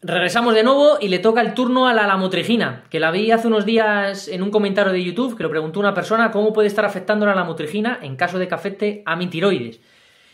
Regresamos de nuevo y le toca el turno a la lamotrigina, que la vi hace unos días en un comentario de YouTube que lo preguntó una persona cómo puede estar afectando la lamotrigina en caso de que afecte a mi tiroides.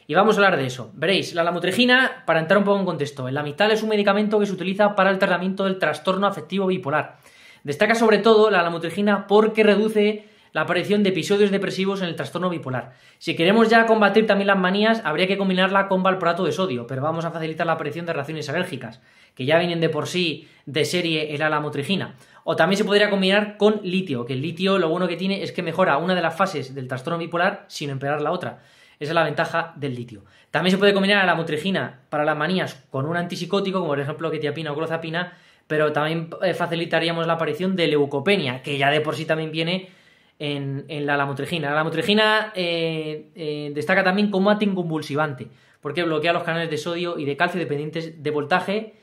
Y vamos a hablar de eso. Veréis, la lamotrigina, para entrar un poco en contexto, el Lamital es un medicamento que se utiliza para el tratamiento del trastorno afectivo bipolar. Destaca sobre todo la lamotrigina porque reduce la aparición de episodios depresivos en el trastorno bipolar. Si queremos ya combatir también las manías, habría que combinarla con valproato de sodio, pero vamos a facilitar la aparición de reacciones alérgicas, que ya vienen de por sí de serie el alamotrigina. O también se podría combinar con litio, que el litio lo bueno que tiene es que mejora una de las fases del trastorno bipolar sin empeorar la otra. Esa es la ventaja del litio. También se puede combinar la motrigina para las manías con un antipsicótico, como por ejemplo quetiapina o clozapina, pero también eh, facilitaríamos la aparición de leucopenia, que ya de por sí también viene en, la lamotrigina. La lamotrigina eh, eh, destaca también como anticonvulsivante, porque bloquea los canales de sodio y de calcio dependientes de voltaje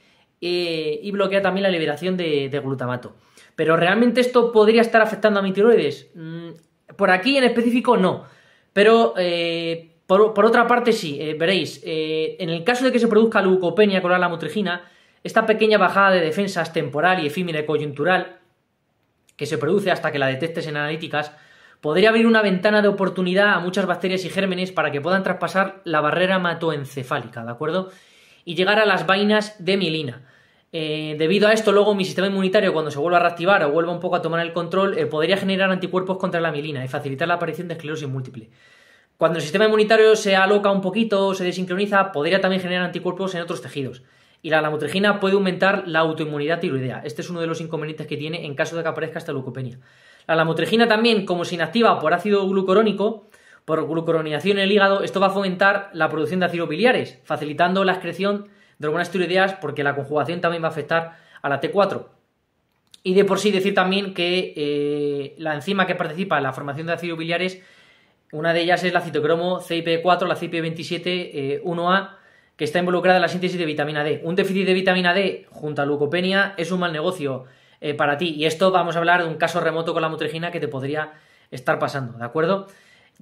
eh, y bloquea también la liberación de, glutamato. Pero realmente esto podría estar afectando a mi tiroides. Mm, por aquí en específico no, pero por, otra parte sí, veréis, en el caso de que se produzca leucopenia con la lamotrigina, esta pequeña bajada de defensas temporal y efímera y coyuntural que se produce hasta que la detectes en analíticas, podría abrir una ventana de oportunidad a muchas bacterias y gérmenes para que puedan traspasar la barrera hematoencefálica, ¿de acuerdo? Y llegar a las vainas de mielina. Eh, debido a esto, luego mi sistema inmunitario, cuando se vuelva a reactivar o vuelva un poco a tomar el control, eh, podría generar anticuerpos contra la mielina y facilitar la aparición de esclerosis múltiple. Cuando el sistema inmunitario se aloca un poquito o se desincroniza, podría también generar anticuerpos en otros tejidos. Y la lamotrigina puede aumentar la autoinmunidad tiroidea. Este es uno de los inconvenientes que tiene en caso de que aparezca esta leucopenia. La lamotrigina también, como se inactiva por ácido glucorónico, por glucoronización en el hígado, esto va a fomentar la producción de ácidos biliares, facilitando la excreción de algunas tiroideas porque la conjugación también va a afectar a la T4. Y de por sí decir también que eh, la enzima que participa en la formación de ácidos biliares, una de ellas es la citocromo CIP4, la CIP27-1A, que está involucrada en la síntesis de vitamina D. Un déficit de vitamina D junto a leucopenia es un mal negocio eh, para ti. Y esto vamos a hablar de un caso remoto con la mutregina que te podría estar pasando, ¿de acuerdo?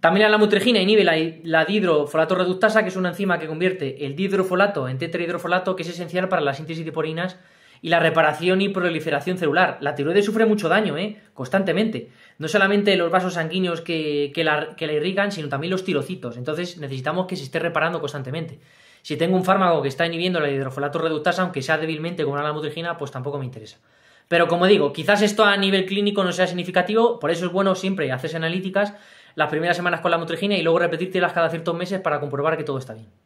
También la mutregina inhibe la, la reductasa, que es una enzima que convierte el dihidrofolato en tetrahidrofolato, que es esencial para la síntesis de porinas y la reparación y proliferación celular. La tiroides sufre mucho daño, ¿eh? constantemente. No solamente los vasos sanguíneos que, la, irrigan, sino también los tirocitos. Entonces necesitamos que se esté reparando constantemente. Si tengo un fármaco que está inhibiendo la hidrofolato reductasa, aunque sea débilmente con una lamotrigina, pues tampoco me interesa. Pero como digo, quizás esto a nivel clínico no sea significativo, por eso es bueno siempre hacerse analíticas las primeras semanas con la lamotrigina y luego repetírtelas cada ciertos meses para comprobar que todo está bien.